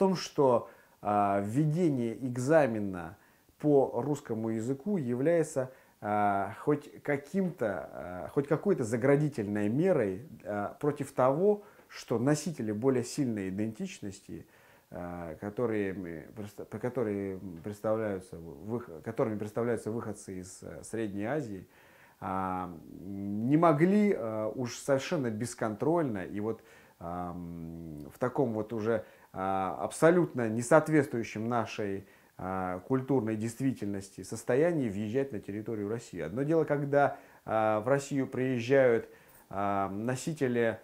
том, что э, введение экзамена по русскому языку является э, хоть каким-то, э, хоть какой-то заградительной мерой э, против того, что носители более сильной идентичности, э, которые, которые представляются, которыми представляются выходцы из э, Средней Азии, не могли уж совершенно бесконтрольно и вот в таком вот уже а, абсолютно не соответствующем нашей а, культурной действительности состоянии въезжать на территорию России. Одно дело, когда а, в Россию приезжают носители,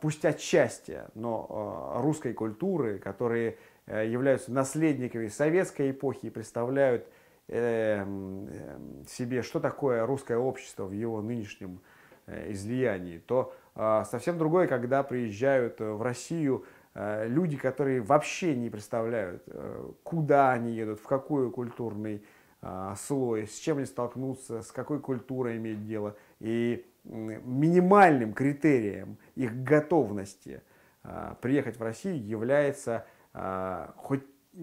пусть отчасти, но русской культуры, которые э, являются наследниками советской эпохи и представляют э, себе, что такое русское общество в его нынешнем э, излиянии, то совсем другое, когда приезжают в Россию Э, люди, которые вообще не представляют, э, куда они едут, в какой культурный э, слой, с чем они столкнутся, с какой культурой имеют дело. И минимальным критерием их готовности приехать в Россию является хоть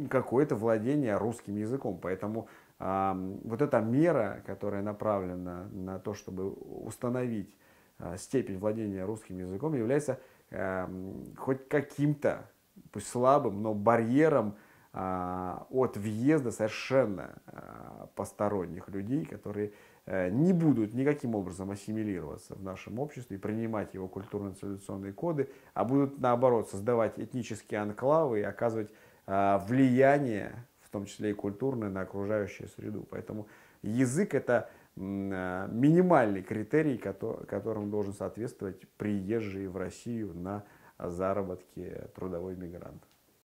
какое-то владение русским языком. Поэтому вот эта мера, которая направлена на то, чтобы установить степень владения русским языком, является Эм, хоть каким-то, пусть слабым, но барьером а, от въезда совершенно а, посторонних людей, которые э, не будут никаким образом ассимилироваться в нашем обществе и принимать его культурно-цивилизационные коды, а будут, наоборот, создавать этнические анклавы и оказывать а, влияние, в том числе и культурное, на окружающую среду. Поэтому язык – это Э, минимальный критерий, которым должен соответствовать приезжий в Россию на заработки трудовой мигрант.